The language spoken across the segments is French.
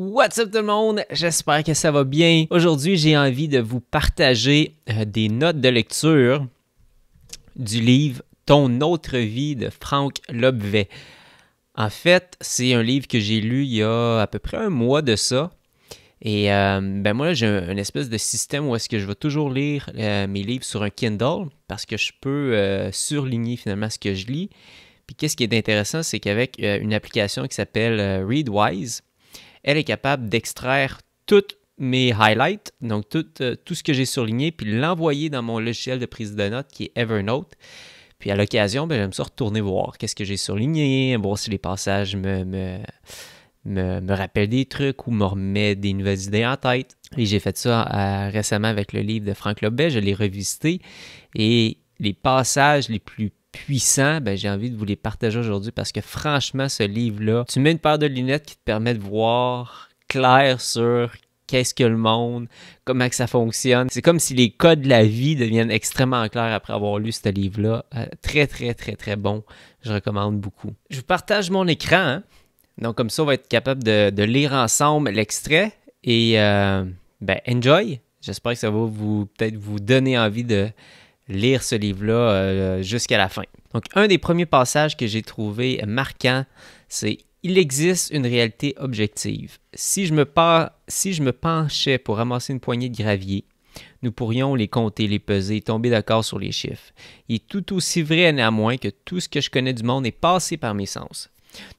What's up tout le monde? J'espère que ça va bien. Aujourd'hui, j'ai envie de vous partager euh, des notes de lecture du livre Ton autre vie de Franck Lobvet. En fait, c'est un livre que j'ai lu il y a à peu près un mois de ça. Et euh, ben moi, j'ai un espèce de système où est-ce que je vais toujours lire euh, mes livres sur un Kindle parce que je peux surligner finalement ce que je lis. Puis qu'est-ce qui est intéressant, c'est qu'avec une application qui s'appelle ReadWise, elle est capable d'extraire toutes mes highlights, donc tout, euh, ce que j'ai surligné, puis l'envoyer dans mon logiciel de prise de notes qui est Evernote. Puis à l'occasion, ben, j'aime ça retourner voir qu'est-ce que j'ai surligné, voir si les passages me, me, me, rappellent des trucs ou me remettent des nouvelles idées en tête. Et j'ai fait ça euh, récemment avec le livre de Franck Lobet, je l'ai revisité et les passages les plus puissants, ben, j'ai envie de vous les partager aujourd'hui parce que franchement, ce livre-là, tu mets une paire de lunettes qui te permet de voir clair sur qu'est-ce que le monde, comment que ça fonctionne. C'est comme si les codes de la vie deviennent extrêmement clairs après avoir lu ce livre-là. Euh, très, très, très, très bon. Je recommande beaucoup. Je vous partage mon écran. Hein. Donc, comme ça, on va être capable de, lire ensemble l'extrait. Et, euh, ben, enjoy. J'espère que ça va vous peut-être vous donner envie de lire ce livre-là euh, jusqu'à la fin. Donc, un des premiers passages que j'ai trouvé marquant, c'est il existe une réalité objective. Si je, me si je me penchais pour ramasser une poignée de gravier, nous pourrions les compter, les peser, tomber d'accord sur les chiffres. Il est tout aussi vrai néanmoins que tout ce que je connais du monde est passé par mes sens.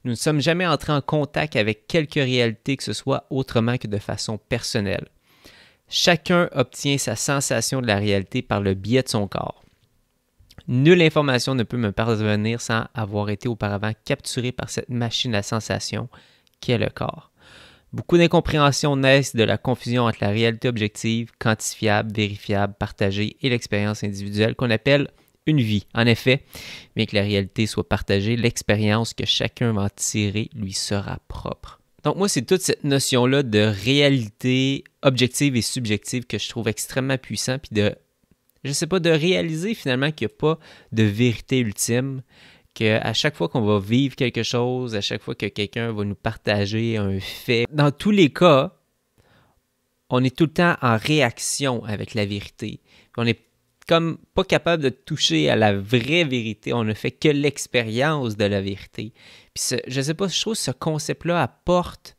Nous ne sommes jamais entrés en contact avec quelque réalité que ce soit autrement que de façon personnelle. Chacun obtient sa sensation de la réalité par le biais de son corps. Nulle information ne peut me parvenir sans avoir été auparavant capturée par cette machine à sensation qu'est le corps. Beaucoup d'incompréhensions naissent de la confusion entre la réalité objective, quantifiable, vérifiable, partagée et l'expérience individuelle qu'on appelle une vie. En effet, bien que la réalité soit partagée, l'expérience que chacun va tirer lui sera propre. Donc moi, c'est toute cette notion-là de réalité objective et subjective que je trouve extrêmement puissant, puis de, je sais pas, de réaliser finalement qu'il n'y a pas de vérité ultime, qu'à chaque fois qu'on va vivre quelque chose, à chaque fois que quelqu'un va nous partager un fait, dans tous les cas, on est tout le temps en réaction avec la vérité. On comme pas capable de toucher à la vraie vérité. On ne fait que l'expérience de la vérité. Puis ne je sais pas, je trouve que ce concept-là apporte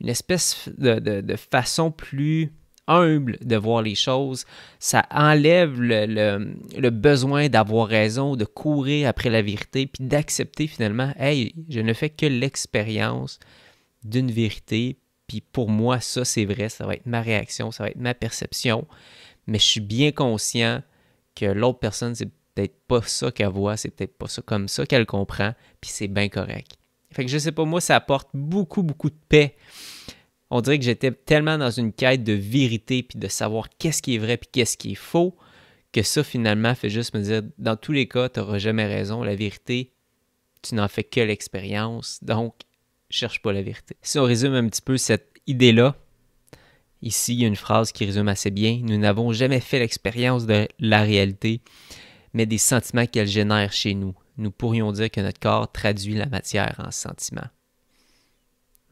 une espèce de, façon plus humble de voir les choses. Ça enlève le, le besoin d'avoir raison, de courir après la vérité, puis d'accepter finalement, hey, je ne fais que l'expérience d'une vérité, puis pour moi, ça c'est vrai, ça va être ma réaction, ça va être ma perception mais je suis bien conscient que l'autre personne, c'est peut-être pas ça qu'elle voit, c'est peut-être pas ça comme ça qu'elle comprend, puis c'est bien correct. Fait que je sais pas, moi, ça apporte beaucoup, beaucoup de paix. On dirait que j'étais tellement dans une quête de vérité, puis de savoir qu'est-ce qui est vrai, puis qu'est-ce qui est faux, que ça, finalement, fait juste me dire, dans tous les cas, tu jamais raison, la vérité, tu n'en fais que l'expérience, donc cherche pas la vérité. Si on résume un petit peu cette idée-là, Ici, il y a une phrase qui résume assez bien. Nous n'avons jamais fait l'expérience de la réalité, mais des sentiments qu'elle génère chez nous. Nous pourrions dire que notre corps traduit la matière en sentiments.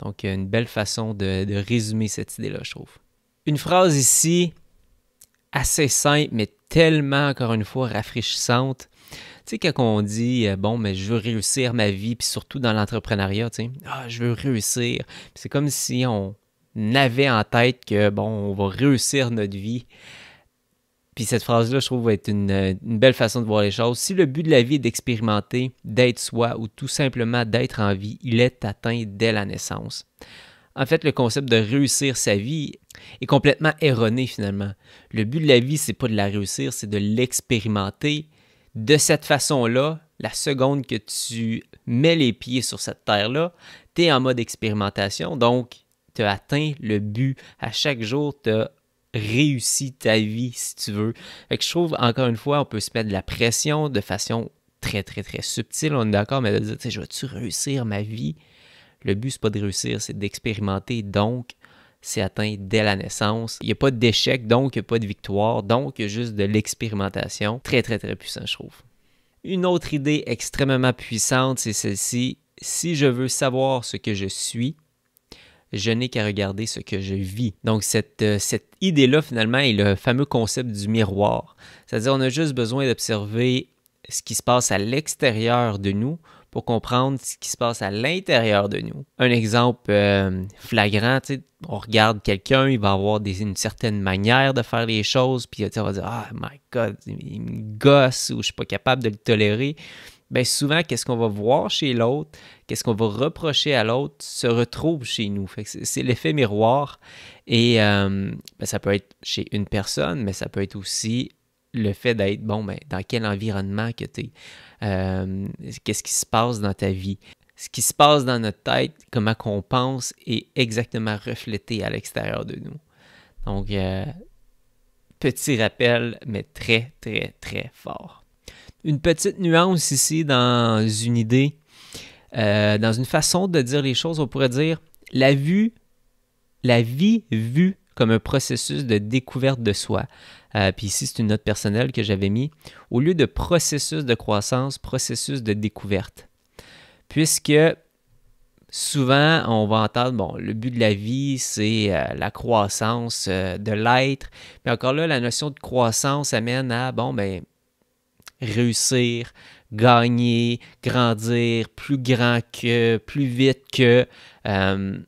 Donc, une belle façon de, résumer cette idée-là, je trouve. Une phrase ici, assez simple, mais tellement, encore une fois, rafraîchissante. Tu sais, quand on dit, euh, bon, mais je veux réussir ma vie, puis surtout dans l'entrepreneuriat, tu sais, ah, je veux réussir. C'est comme si on, n'avait en tête que, bon, on va réussir notre vie. Puis cette phrase-là, je trouve, va être une, belle façon de voir les choses. Si le but de la vie est d'expérimenter, d'être soi ou tout simplement d'être en vie, il est atteint dès la naissance. En fait, le concept de réussir sa vie est complètement erroné finalement. Le but de la vie, c'est pas de la réussir, c'est de l'expérimenter. De cette façon-là, la seconde que tu mets les pieds sur cette terre-là, tu es en mode expérimentation. Donc, tu as atteint le but. À chaque jour, tu as réussi ta vie, si tu veux. et que je trouve, encore une fois, on peut se mettre de la pression de façon très, très, très subtile, on est d'accord, mais de dire, je veux tu réussir ma vie? Le but, n'est pas de réussir, c'est d'expérimenter. Donc, c'est atteint dès la naissance. Il n'y a pas d'échec, donc il n'y a pas de victoire, donc il y a juste de l'expérimentation. Très, très, très puissant, je trouve. Une autre idée extrêmement puissante, c'est celle-ci. Si je veux savoir ce que je suis, je n'ai qu'à regarder ce que je vis. Donc cette, euh, cette idée-là, finalement, est le fameux concept du miroir. C'est-à-dire, on a juste besoin d'observer ce qui se passe à l'extérieur de nous pour comprendre ce qui se passe à l'intérieur de nous. Un exemple euh, tu flagrant, on regarde quelqu'un, il va avoir une certaine manière de faire les choses, puis on va dire Ah, my God, il me gosse ou je suis pas capable de le tolérer. Ben, souvent, qu'est-ce qu'on va voir chez l'autre, qu'est-ce qu'on va reprocher à l'autre, se retrouve chez nous. c'est l'effet miroir. Et euh, ben, ça peut être chez une personne, mais ça peut être aussi le fait d'être, bon, ben, dans quel environnement que tu es, euh, qu'est-ce qui se passe dans ta vie. Ce qui se passe dans notre tête, comment qu'on pense, est exactement reflété à l'extérieur de nous. Donc, euh, petit rappel, mais très, très, très fort une petite nuance ici dans une idée, euh, dans une façon de dire les choses. On pourrait dire la vue, la vie vue comme un processus de découverte de soi. Euh, puis ici, c'est une note personnelle que j'avais mis. Au lieu de processus de croissance, processus de découverte. Puisque souvent, on va entendre, bon, le but de la vie, c'est euh, la croissance de l'être. Mais encore là, la notion de croissance amène à, bon, ben, réussir, gagner, grandir plus grand que, plus vite que. Euh,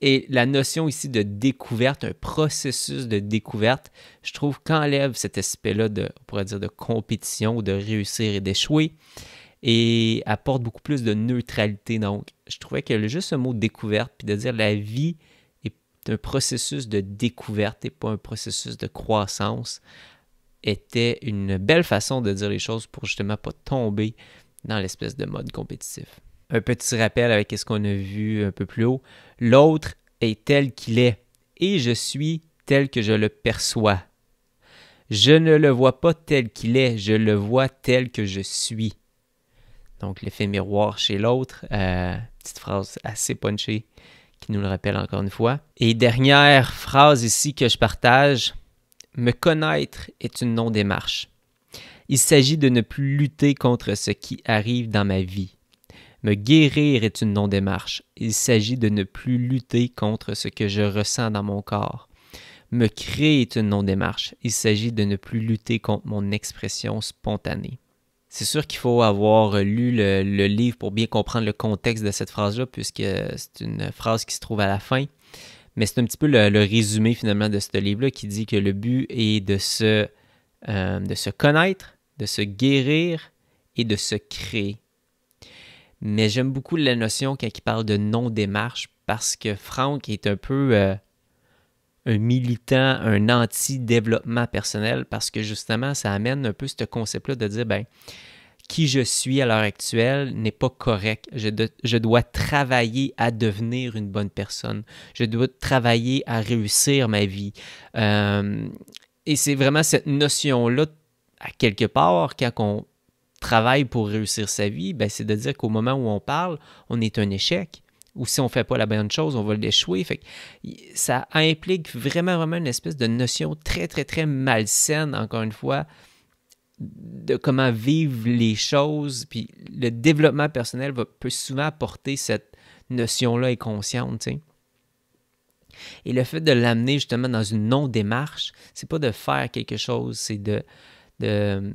et la notion ici de découverte, un processus de découverte, je trouve qu'enlève cet aspect-là de, on pourrait dire, de compétition, de réussir et d'échouer, et apporte beaucoup plus de neutralité. Donc, je trouvais que juste ce mot découverte, puis de dire la vie est un processus de découverte et pas un processus de croissance, était une belle façon de dire les choses pour justement pas tomber dans l'espèce de mode compétitif. Un petit rappel avec ce qu'on a vu un peu plus haut. L'autre est tel qu'il est et je suis tel que je le perçois. Je ne le vois pas tel qu'il est, je le vois tel que je suis. Donc l'effet miroir chez l'autre, euh, petite phrase assez punchée qui nous le rappelle encore une fois. Et dernière phrase ici que je partage, me connaître est une non-démarche. Il s'agit de ne plus lutter contre ce qui arrive dans ma vie. Me guérir est une non-démarche. Il s'agit de ne plus lutter contre ce que je ressens dans mon corps. Me créer est une non-démarche. Il s'agit de ne plus lutter contre mon expression spontanée. C'est sûr qu'il faut avoir lu le, livre pour bien comprendre le contexte de cette phrase-là, puisque c'est une phrase qui se trouve à la fin. Mais c'est un petit peu le, résumé finalement de ce livre-là qui dit que le but est de se, euh, de se connaître, de se guérir et de se créer. Mais j'aime beaucoup la notion quand il parle de non-démarche parce que Franck est un peu euh, un militant, un anti-développement personnel parce que justement, ça amène un peu ce concept-là de dire, ben, qui je suis à l'heure actuelle n'est pas correct. Je, dois travailler à devenir une bonne personne. Je dois travailler à réussir ma vie. Euh, et c'est vraiment cette notion-là, à quelque part, quand on travaille pour réussir sa vie, ben, c'est de dire qu'au moment où on parle, on est un échec. Ou si on ne fait pas la bonne chose, on va l'échouer. Fait ça implique vraiment, vraiment une espèce de notion très, très, très malsaine, encore une fois, de comment vivre les choses. Puis le développement personnel va, peut souvent apporter cette notion-là inconsciente. sais. Et le fait de l'amener justement dans une non-démarche, c'est pas de faire quelque chose, c'est de, de,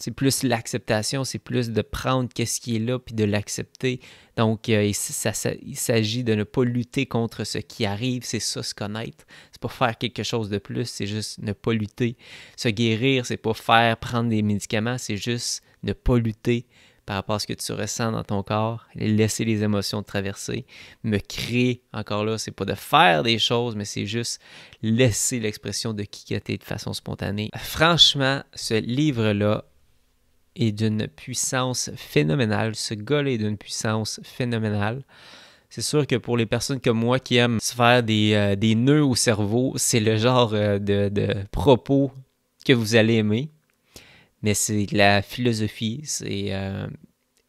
c'est plus l'acceptation, c'est plus de prendre qu'est-ce qui est là puis de l'accepter. Donc, euh, ça, il s'agit de ne pas lutter contre ce qui arrive, c'est ça se connaître. C'est pas faire quelque chose de plus, c'est juste ne pas lutter. Se guérir, c'est pas faire prendre des médicaments, c'est juste ne pas lutter par rapport à ce que tu ressens dans ton corps, laisser les émotions traverser, me créer, encore là, c'est pas de faire des choses, mais c'est juste laisser l'expression de qui que de façon spontanée. Franchement, ce livre-là est d'une puissance phénoménale. Ce gars-là est d'une puissance phénoménale. C'est sûr que pour les personnes comme moi qui aiment se faire des, euh, des nœuds au cerveau, c'est le genre euh, de, de, propos que vous allez aimer. Mais c'est la philosophie, c'est euh,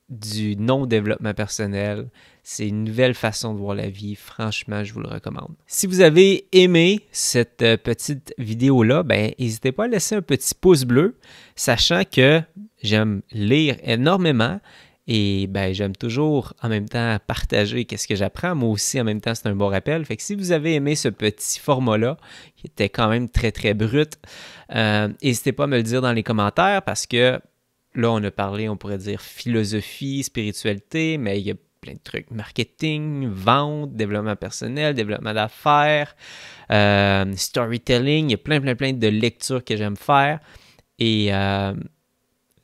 du non-développement personnel. C'est une nouvelle façon de voir la vie. Franchement, je vous le recommande. Si vous avez aimé cette euh, petite vidéo-là, ben, n'hésitez pas à laisser un petit pouce bleu, sachant que j'aime lire énormément. Et ben, j'aime toujours en même temps partager qu'est-ce que j'apprends. Moi aussi, en même temps, c'est un bon rappel. Fait que si vous avez aimé ce petit format-là, qui était quand même très, très brut, euh, n'hésitez pas à me le dire dans les commentaires parce que là, on a parlé, on pourrait dire philosophie, spiritualité, mais il y a plein de trucs. Marketing, vente, développement personnel, développement d'affaires, euh, storytelling. Il y a plein, plein, plein de lectures que j'aime faire. Et euh,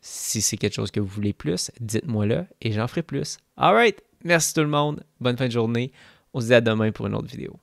si c'est quelque chose que vous voulez plus, dites moi là et j'en ferai plus. All right. Merci tout le monde. Bonne fin de journée. On se dit à demain pour une autre vidéo.